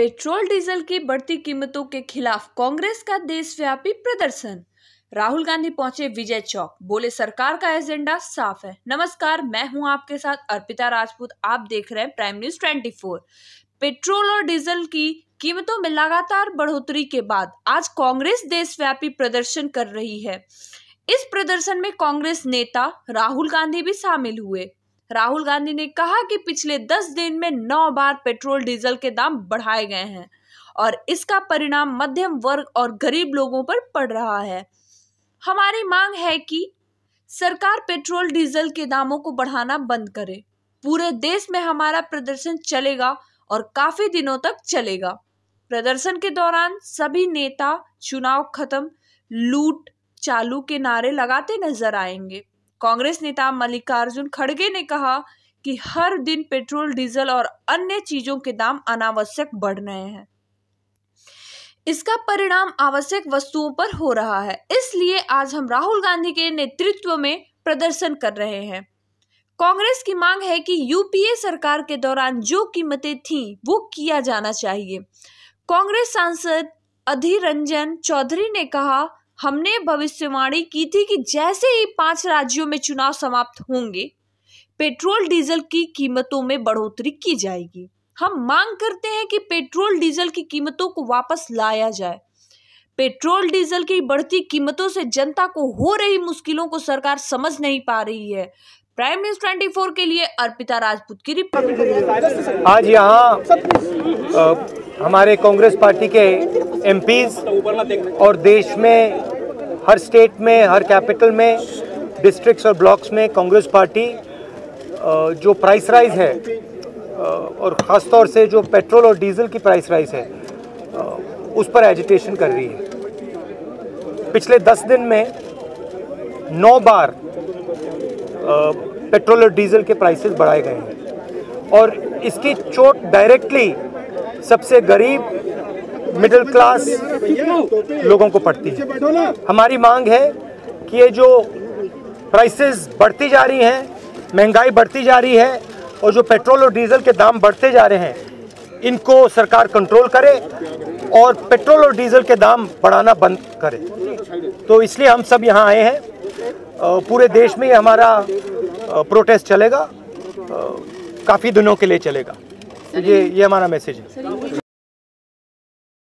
petrol diesel की बढ़ती कीमतों के खिलाफ कांग्रेस का देशव्यापी प्रदर्शन राहुल गांधी पहुंचे विजय चौक बोले सरकार का एजेंडा साफ है नमस्कार मैं हूं आपके साथ अर्पिता राजपूत आप देख रहे हैं प्राइम न्यूज 24 पेट्रोल और डीजल की कीमतों में लगातार बढ़ोतरी के बाद आज कांग्रेस देशव्यापी प्रदर्शन कर रही है इस प्रदर्शन में कांग्रेस नेता राहुल गांधी भी शामिल हुए राहुल गांधी ने कहा कि पिछले दस दिन में नौ बार पेट्रोल डीजल के दाम बढ़ाए गए हैं और इसका परिणाम मध्यम वर्ग और गरीब लोगों पर पड़ रहा है हमारी मांग है कि सरकार पेट्रोल डीजल के दामों को बढ़ाना बंद करे पूरे देश में हमारा प्रदर्शन चलेगा और काफी दिनों तक चलेगा प्रदर्शन के दौरान सभी नेता चुनाव खत्म लूट चालू के नारे लगाते नजर आएंगे कांग्रेस नेता मल्लिकार्जुन खड़गे ने कहा कि हर दिन पेट्रोल डीजल और अन्य चीजों के दाम अनावश्यक बढ़ रहे हैं इसका परिणाम आवश्यक वस्तुओं पर हो रहा है इसलिए आज हम राहुल गांधी के नेतृत्व में प्रदर्शन कर रहे हैं कांग्रेस की मांग है कि यूपीए सरकार के दौरान जो कीमतें थीं वो किया जाना चाहिए कांग्रेस सांसद अधीर रंजन चौधरी ने कहा हमने भविष्यवाणी की थी कि जैसे ही पांच राज्यों में चुनाव समाप्त होंगे पेट्रोल डीजल की कीमतों में बढ़ोतरी की जाएगी हम मांग करते हैं कि पेट्रोल डीजल की कीमतों को वापस लाया जाए पेट्रोल डीजल की बढ़ती कीमतों से जनता को हो रही मुश्किलों को सरकार समझ नहीं पा रही है प्राइम न्यूज ट्वेंटी फोर के लिए अर्पिता राजपूत की रिपोर्ट आज यहाँ हमारे कांग्रेस पार्टी के एम और देश में हर स्टेट में हर कैपिटल में डिस्ट्रिक्ट्स और ब्लॉक्स में कांग्रेस पार्टी जो प्राइस राइज है और ख़ास तौर से जो पेट्रोल और डीजल की प्राइस राइज है उस पर एजिटेशन कर रही है पिछले दस दिन में नौ बार पेट्रोल और डीजल के प्राइसेस बढ़ाए गए हैं और इसकी चोट डायरेक्टली सबसे गरीब मिडिल क्लास लोगों को पड़ती है हमारी मांग है कि ये जो प्राइसेस बढ़ती जा रही हैं महंगाई बढ़ती जा रही है और जो पेट्रोल और डीजल के दाम बढ़ते जा रहे हैं इनको सरकार कंट्रोल करे और पेट्रोल और डीजल के दाम बढ़ाना बंद करे तो इसलिए हम सब यहाँ आए हैं पूरे देश में हमारा प्रोटेस्ट चलेगा काफ़ी दिनों के लिए चलेगा ये ये हमारा मैसेज है